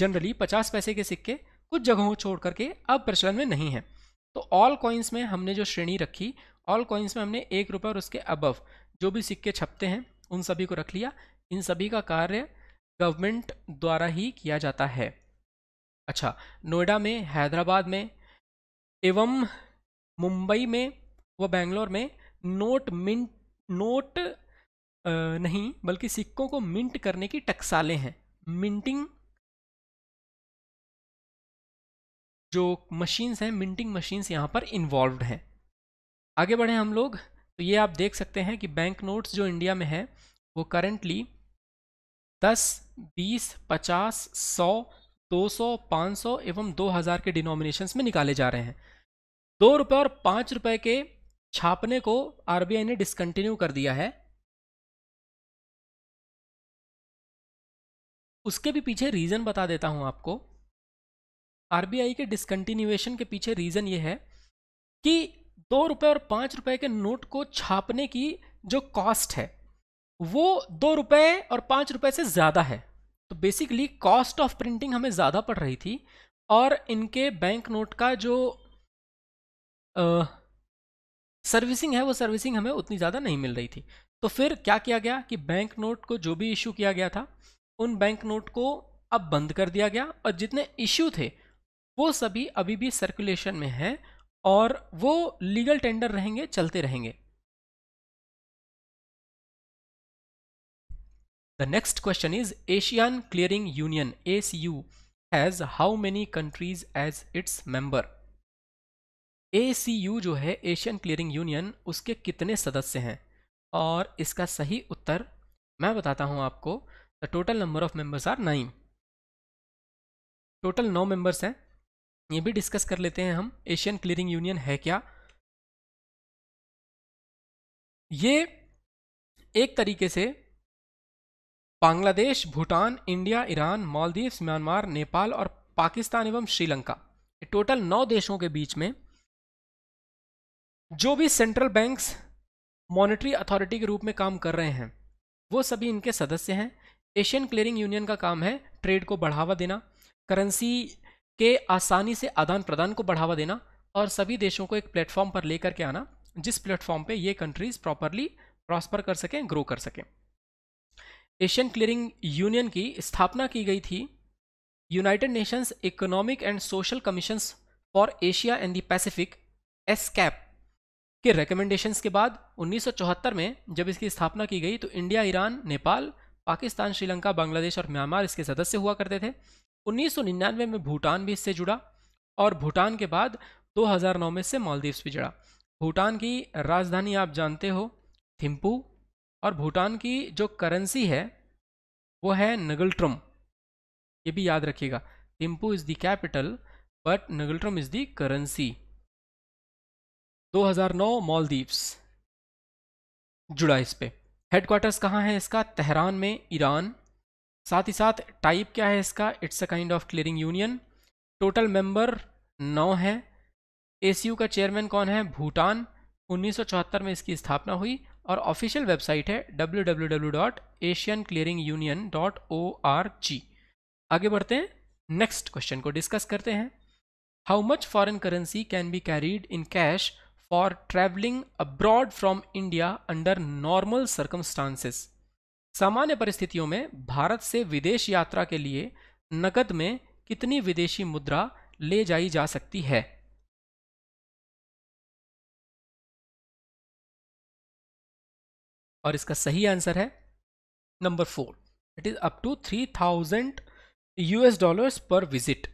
जनरली पचास पैसे के सिक्के कुछ जगहों छोड़ करके अब प्रचलन में नहीं है तो ऑल कॉइन्स में हमने जो श्रेणी रखी ऑल कॉइन्स में हमने एक रुपये और उसके अबव जो भी सिक्के छपते हैं उन सभी को रख लिया इन सभी का कार्य गवर्नमेंट द्वारा ही किया जाता है अच्छा नोएडा में हैदराबाद में एवं मुंबई में व बेंगलोर में नोट मिंट नोट नहीं बल्कि सिक्कों को मिंट करने की टकसालें हैं मिंटिंग जो मशीन्स हैं मिंटिंग मशीन्स यहाँ पर इन्वॉल्व हैं आगे बढ़े हम लोग तो ये आप देख सकते हैं कि बैंक नोट्स जो इंडिया में है वो करेंटली दस बीस पचास सौ दो सौ पाँच सौ एवं दो हज़ार के डिनोमिनेशंस में निकाले जा रहे हैं दो रुपये और पाँच रुपये के छापने को आरबीआई ने डिसकंटिन्यू कर दिया है उसके भी पीछे रीज़न बता देता हूं आपको आरबीआई के डिसकंटिन्यूएशन के पीछे रीज़न ये है कि दो रुपये और पांच रुपये के नोट को छापने की जो कॉस्ट है वो दो रुपये और पांच रुपए से ज़्यादा है तो बेसिकली कॉस्ट ऑफ प्रिंटिंग हमें ज़्यादा पड़ रही थी और इनके बैंक नोट का जो आ, सर्विसिंग है वो सर्विसिंग हमें उतनी ज़्यादा नहीं मिल रही थी तो फिर क्या किया गया कि बैंक नोट को जो भी इशू किया गया था उन बैंक नोट को अब बंद कर दिया गया और जितने इशू थे वो सभी अभी भी सर्कुलेशन में है और वो लीगल टेंडर रहेंगे चलते रहेंगे the next question is Asian clearing union A C U has how many countries as its member A C U जो है एशियन क्लियरिंग यूनियन उसके कितने सदस्य हैं और इसका सही उत्तर मैं बताता हूं आपको the total number of members are nine total नौ मेंबर्स हैं ये भी डिस्कस कर लेते हैं हम एशियन क्लियरिंग यूनियन है क्या ये एक तरीके से Bangladesh Bhutan India Iran Maldives Myanmar Nepal और पाकिस्तान एवं श्रीलंका टोटल नौ देशों के बीच में जो भी सेंट्रल बैंक्स मॉनेटरी अथॉरिटी के रूप में काम कर रहे हैं वो सभी इनके सदस्य हैं एशियन क्लियरिंग यूनियन का काम है ट्रेड को बढ़ावा देना करेंसी के आसानी से आदान प्रदान को बढ़ावा देना और सभी देशों को एक प्लेटफॉर्म पर लेकर के आना जिस प्लेटफॉर्म पे ये कंट्रीज प्रॉपरली प्रॉस्पर कर सकें ग्रो कर सकें एशियन क्लियरिंग यूनियन की स्थापना की गई थी United Nations economic and social commissions for Asia and the Pacific ESCAP के रिकमेंडेशंस के बाद 1974 में जब इसकी स्थापना की गई तो इंडिया ईरान नेपाल पाकिस्तान श्रीलंका बांग्लादेश और म्यांमार इसके सदस्य हुआ करते थे 1999 में भूटान भी इससे जुड़ा और भूटान के बाद 2009 में इससे मालदीव्स भी जुड़ा भूटान की राजधानी आप जानते हो थिम्पू और भूटान की जो करेंसी है वो है नगल्ट्रम ये भी याद रखिएगा Thimphu is the capital but ngultrum is the currency 2009 Maldives जुड़ा इस पर हेडक्वार्टर्स कहाँ है इसका तेहरान में ईरान साथ ही साथ टाइप क्या है इसका it's a kind of clearing union total member नौ है एसीयू का चेयरमैन कौन है भूटान 1974 में इसकी स्थापना हुई और ऑफिशियल वेबसाइट है www.asianclearingunion.org आगे बढ़ते हैं नेक्स्ट क्वेश्चन को डिस्कस करते हैं how much foreign currency can be carried in cash for travelling abroad from India under normal circumstances सामान्य परिस्थितियों में भारत से विदेश यात्रा के लिए नकद में कितनी विदेशी मुद्रा ले जाई जा सकती है और इसका सही आंसर है number four it is up to three thousand US dollars per visit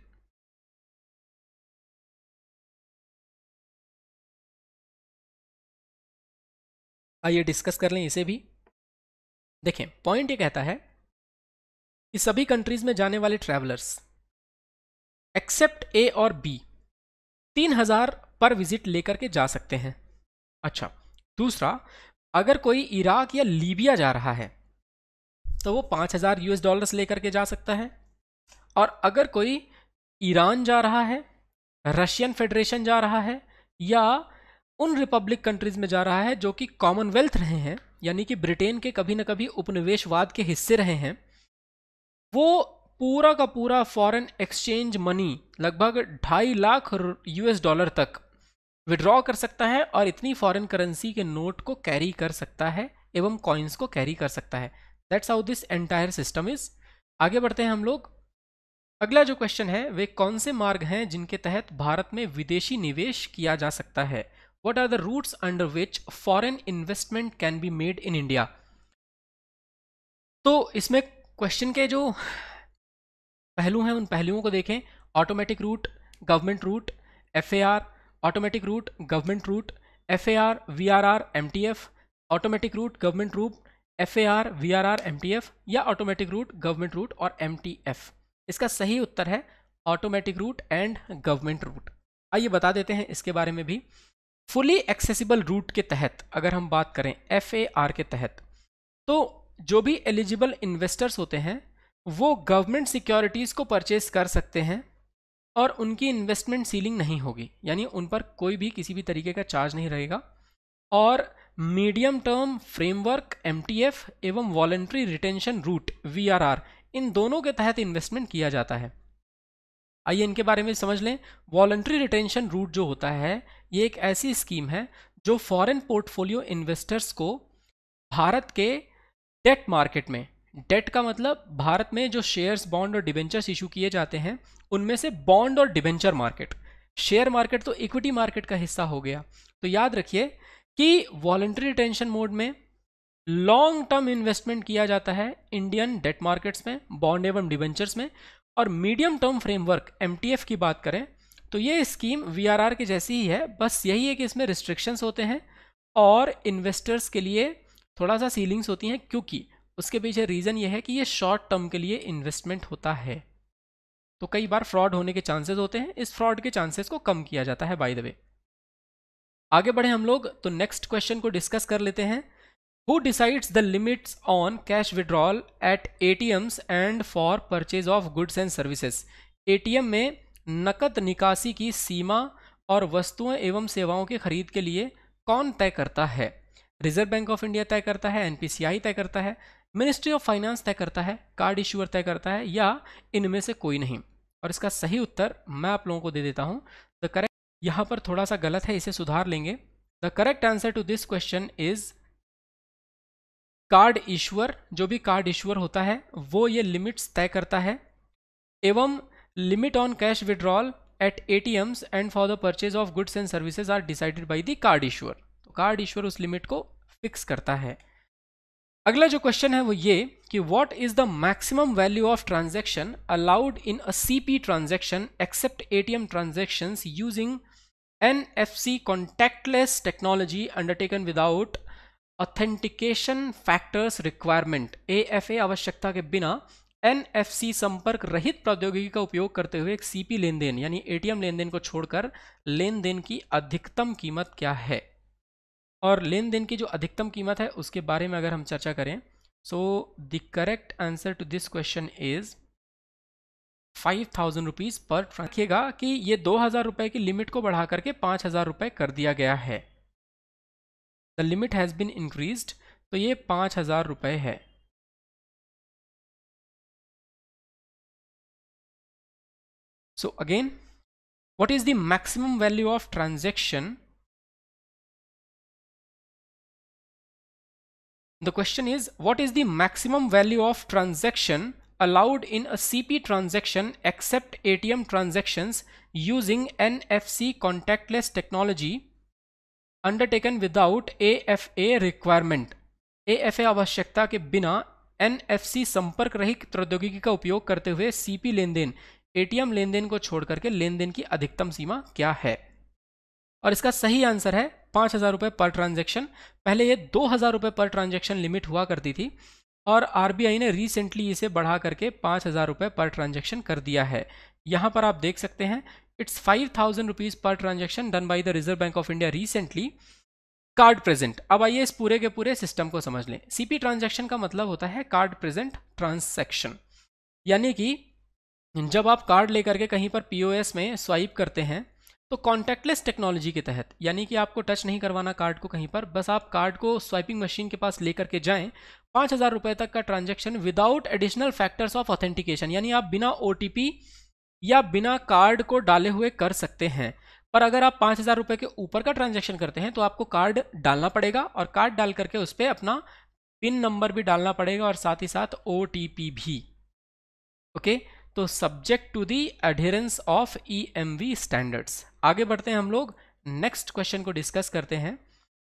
आइए डिस्कस कर लें इसे भी देखें पॉइंट ये कहता है कि सभी कंट्रीज में जाने वाले ट्रेवलर्स एक्सेप्ट ए और बी तीन हजार पर विजिट लेकर के जा सकते हैं अच्छा दूसरा अगर कोई इराक या लीबिया जा रहा है तो वो पांच हज़ार यूएस डॉलर्स लेकर के जा सकता है और अगर कोई ईरान जा रहा है रशियन फेडरेशन जा रहा है या उन रिपब्लिक कंट्रीज़ में जा रहा है जो कि कॉमनवेल्थ रहे हैं यानी कि ब्रिटेन के कभी ना कभी उपनिवेशवाद के हिस्से रहे हैं वो पूरा का पूरा फॉरेन एक्सचेंज मनी लगभग ढाई लाख यूएस डॉलर तक विड्रॉ कर सकता है और इतनी फॉरेन करेंसी के नोट को कैरी कर सकता है एवं कॉइन्स को कैरी कर सकता है that's how this entire system is आगे बढ़ते हैं हम लोग अगला जो क्वेश्चन है वे कौन से मार्ग हैं जिनके तहत भारत में विदेशी निवेश किया जा सकता है what are the routes under which foreign investment can be made in India? तो इसमें क्वेश्चन के जो पहलू हैं उन पहलुओं को देखें automatic route government route F A R automatic route government route F A R V R R M T F automatic route government route F A R V R R M T F या automatic route government route और M T F इसका सही उत्तर है automatic route and government route आइए बता देते हैं इसके बारे में भी फुली एक्सेसिबल रूट के तहत अगर हम बात करें एफ के तहत तो जो भी एलिजिबल इन्वेस्टर्स होते हैं वो गवर्नमेंट सिक्योरिटीज़ को परचेज कर सकते हैं और उनकी इन्वेस्टमेंट सीलिंग नहीं होगी यानी उन पर कोई भी किसी भी तरीके का चार्ज नहीं रहेगा और मीडियम टर्म फ्रेमवर्क एम एवं वॉलेंट्री रिटेंशन रूट वी इन दोनों के तहत इन्वेस्टमेंट किया जाता है आइए इनके बारे में समझ लें वॉलेंट्री रिटेंशन रूट जो होता है ये एक ऐसी स्कीम है जो फॉरेन पोर्टफोलियो इन्वेस्टर्स को भारत के डेट मार्केट में डेट का मतलब भारत में जो शेयर्स बॉन्ड और डिबेंचर्स इशू किए जाते हैं उनमें से बॉन्ड और डिबेंचर मार्केट शेयर मार्केट तो इक्विटी मार्केट का हिस्सा हो गया तो याद रखिए कि वॉलेंट्री टेंशन मोड में लॉन्ग टर्म इन्वेस्टमेंट किया जाता है इंडियन डेट मार्केट्स में बॉन्ड एवं डिवेंचर्स में और मीडियम टर्म फ्रेमवर्क एम की बात करें तो ये स्कीम वीआरआर के जैसी ही है बस यही है कि इसमें रिस्ट्रिक्शंस होते हैं और इन्वेस्टर्स के लिए थोड़ा सा सीलिंग्स होती हैं क्योंकि उसके पीछे रीज़न ये है कि ये शॉर्ट टर्म के लिए इन्वेस्टमेंट होता है तो कई बार फ्रॉड होने के चांसेस होते हैं इस फ्रॉड के चांसेस को कम किया जाता है बाय द वे आगे बढ़े हम लोग तो नेक्स्ट क्वेश्चन को डिस्कस कर लेते हैं who decides the limits on cash withdrawal at A and for purchase of goods and services A में नकद निकासी की सीमा और वस्तुओं एवं सेवाओं की खरीद के लिए कौन तय करता है रिजर्व बैंक ऑफ इंडिया तय करता है एनपीसीआई तय करता है मिनिस्ट्री ऑफ फाइनेंस तय करता है कार्ड इश्यूअर तय करता है या इनमें से कोई नहीं और इसका सही उत्तर मैं आप लोगों को दे देता हूँ द करेक्ट यहाँ पर थोड़ा सा गलत है इसे सुधार लेंगे the correct answer to this question is card issuer जो भी कार्ड ईश्वर होता है वो ये लिमिट्स तय करता है एवं limit cash withdrawal at A T Ms and for the purchase of goods and services are decided by the card issuer तो कार्ड ईश्वर उस लिमिट को फिक्स करता है अगला जो क्वेश्चन है वो ये कि what is the maximum value of transaction allowed in a C P transaction except A T M transaction using N F C contactless technology undertaken without authentication factors requirement A आवश्यकता के बिना NFC संपर्क रहित प्रौद्योगिकी का उपयोग करते हुए एक सीपी लेन देन यानी एटीएम लेन देन को छोड़कर लेन देन की अधिकतम कीमत क्या है और लेन देन की जो अधिकतम कीमत है उसके बारे में अगर हम चर्चा करें so the correct answer to this question is five thousand rupees पर रखिएगा कि ये दो हज़ार रुपये की लिमिट को बढ़ा करके पाँच हज़ार रुपये कर दिया गया है the limit has been increase तो ये पांच हज़ार रुपये है so again what is the maximum value of transaction the question is what is the maximum value of transaction allowed in a CP transaction except ATM transactions using NFC contactless technology undertaken without AFA requirement AFA आवश्यकता के बिना NFC संपर्क रहित प्रौद्योगिकी का उपयोग करते हुए CP लेन एटीएम लेन देन को छोड़ करके लेन देन की अधिकतम सीमा क्या है और इसका सही आंसर है पांच हज़ार रुपए पर ट्रांजैक्शन पहले ये दो हज़ार रुपए पर ट्रांजैक्शन लिमिट हुआ करती थी और आरबीआई ने रिसेंटली इसे बढ़ा करके पांच हज़ार रुपए पर ट्रांजैक्शन कर दिया है यहां पर आप देख सकते हैं it's five thousand rupees per transaction done by the Reserve bank of India recently card present अब आइए इस पूरे के पूरे सिस्टम को समझ लें सीपी ट्रांजेक्शन का मतलब होता है कार्ड प्रेजेंट ट्रांसैक्शन यानी कि जब आप कार्ड लेकर के कहीं पर पीओएस में स्वाइप करते हैं तो कॉन्टैक्टलेस टेक्नोलॉजी के तहत यानी कि आपको टच नहीं करवाना कार्ड को कहीं पर बस आप कार्ड को स्वाइपिंग मशीन के पास लेकर के जाएं पाँच हज़ार रुपये तक का transaction without additional factors of authentication यानी आप बिना ओ या बिना कार्ड को डाले हुए कर सकते हैं पर अगर आप पाँच हज़ार रुपये के ऊपर का ट्रांजेक्शन करते हैं तो आपको कार्ड डालना पड़ेगा और कार्ड डाल करके उस पर अपना पिन नंबर भी डालना पड़ेगा और साथ ही साथ ओ भी ओके okay? तो subject to the adherence of E M V standards आगे बढ़ते हैं हम लोग नेक्स्ट क्वेश्चन को डिस्कस करते हैं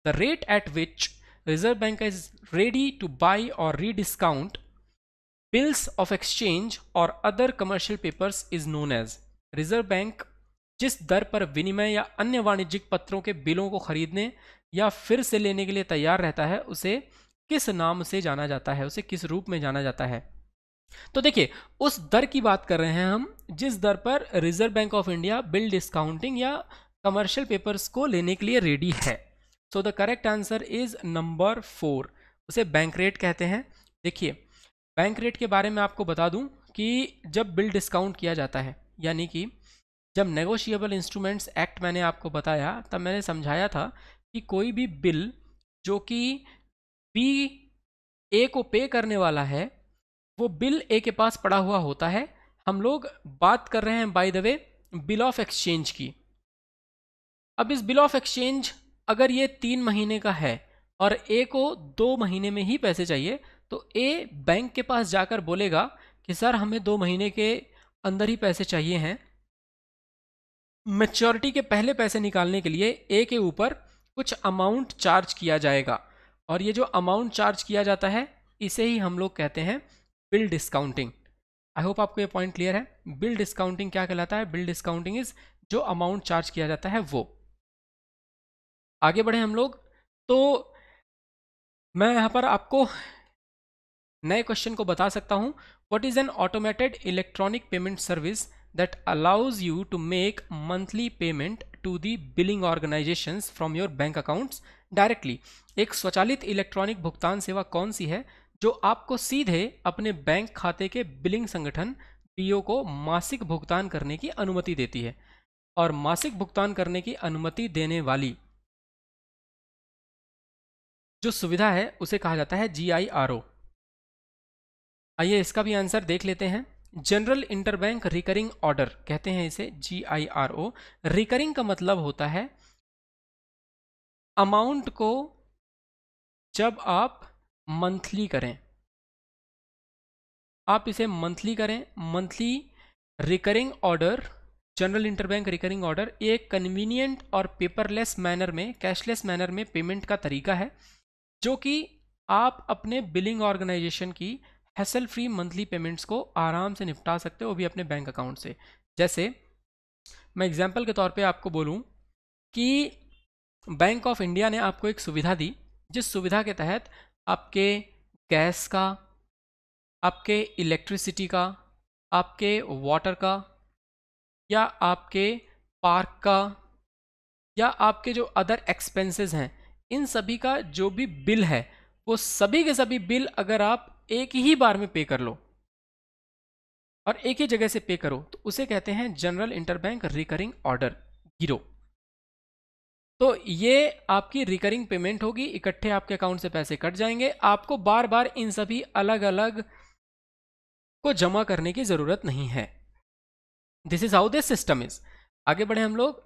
the rate at which Reserve Bank is ready to buy और रीडिस्काउंट बिल्स ऑफ एक्सचेंज और other commercial papers is known as Reserve Bank जिस दर पर विनिमय या अन्य वाणिज्यिक पत्रों के बिलों को खरीदने या फिर से लेने के लिए तैयार रहता है उसे किस नाम से जाना जाता है उसे किस रूप में जाना जाता है तो देखिए उस दर की बात कर रहे हैं हम जिस दर पर Reserve bank of India bill discounting या कमर्शियल पेपर्स को लेने के लिए रेडी है so the correct answer is number four उसे बैंक रेट कहते हैं देखिए बैंक रेट के बारे में आपको बता दूं कि जब बिल डिस्काउंट किया जाता है यानी कि जब नेगोशिएबल इंस्ट्रूमेंट्स एक्ट मैंने आपको बताया तब मैंने समझाया था कि कोई भी बिल जो कि बी ए को पे करने वाला है वो बिल ए के पास पड़ा हुआ होता है हम लोग बात कर रहे हैं by the way bill of exchange की अब इस बिल ऑफ एक्सचेंज अगर ये तीन महीने का है और ए को दो महीने में ही पैसे चाहिए तो ए बैंक के पास जाकर बोलेगा कि सर हमें दो महीने के अंदर ही पैसे चाहिए हैं मेच्योरिटी के पहले पैसे निकालने के लिए ए के ऊपर कुछ अमाउंट चार्ज किया जाएगा और ये जो अमाउंट चार्ज किया जाता है इसे ही हम लोग कहते हैं बिल डिस्काउंटिंग आई होप आपको ये पॉइंट क्लियर है बिल डिस्काउंटिंग क्या कहलाता है बिल डिस्काउंटिंग इज जो अमाउंट चार्ज किया जाता है वो आगे बढ़े हम लोग तो मैं यहाँ पर आपको नए क्वेश्चन को बता सकता हूँ what is an automated electronic payment service that allows you to make monthly payment to the billing organisations from your bank accounts directly एक स्वचालित इलेक्ट्रॉनिक भुगतान सेवा कौन सी है जो आपको सीधे अपने बैंक खाते के बिलिंग संगठन पीओ को मासिक भुगतान करने की अनुमति देती है और मासिक भुगतान करने की अनुमति देने वाली जो सुविधा है उसे कहा जाता है जी आई आर ओ आइए इसका भी आंसर देख लेते हैं जनरल इंटरबैंक रिकरिंग ऑर्डर कहते हैं इसे जी आई आर ओ रिकरिंग का मतलब होता है अमाउंट को जब आप मंथली करें आप इसे मंथली करें monthly recurring order general interbank recurring order एक कन्वीनियंट और पेपरलेस मैनर में कैशलेस मैनर में पेमेंट का तरीका है जो कि आप अपने बिलिंग ऑर्गेनाइजेशन की हैसल फ्री मंथली पेमेंट्स को आराम से निपटा सकते हो भी अपने बैंक अकाउंट से जैसे मैं एग्जाम्पल के तौर पे आपको बोलूँ कि बैंक ऑफ इंडिया ने आपको एक सुविधा दी जिस सुविधा के तहत आपके गैस का आपके इलेक्ट्रिसिटी का आपके वाटर का या आपके पार्क का या आपके जो अदर एक्सपेंसेस हैं इन सभी का जो भी बिल है वो सभी के सभी बिल अगर आप एक ही बार में पे कर लो और एक ही जगह से पे करो तो उसे कहते हैं जनरल इंटरबैंक रिकरिंग ऑर्डर गिरो तो ये आपकी रिकरिंग पेमेंट होगी इकट्ठे आपके अकाउंट से पैसे कट जाएंगे आपको बार बार इन सभी अलग अलग को जमा करने की ज़रूरत नहीं है this is how this system is आगे बढ़े हम लोग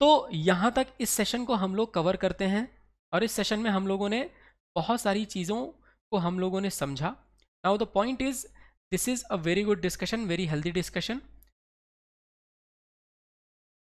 तो यहां तक इस सेशन को हम लोग कवर करते हैं और इस सेशन में हम लोगों ने बहुत सारी चीज़ों को हम लोगों ने समझा now the point is this is a very good discussion very healthy discussion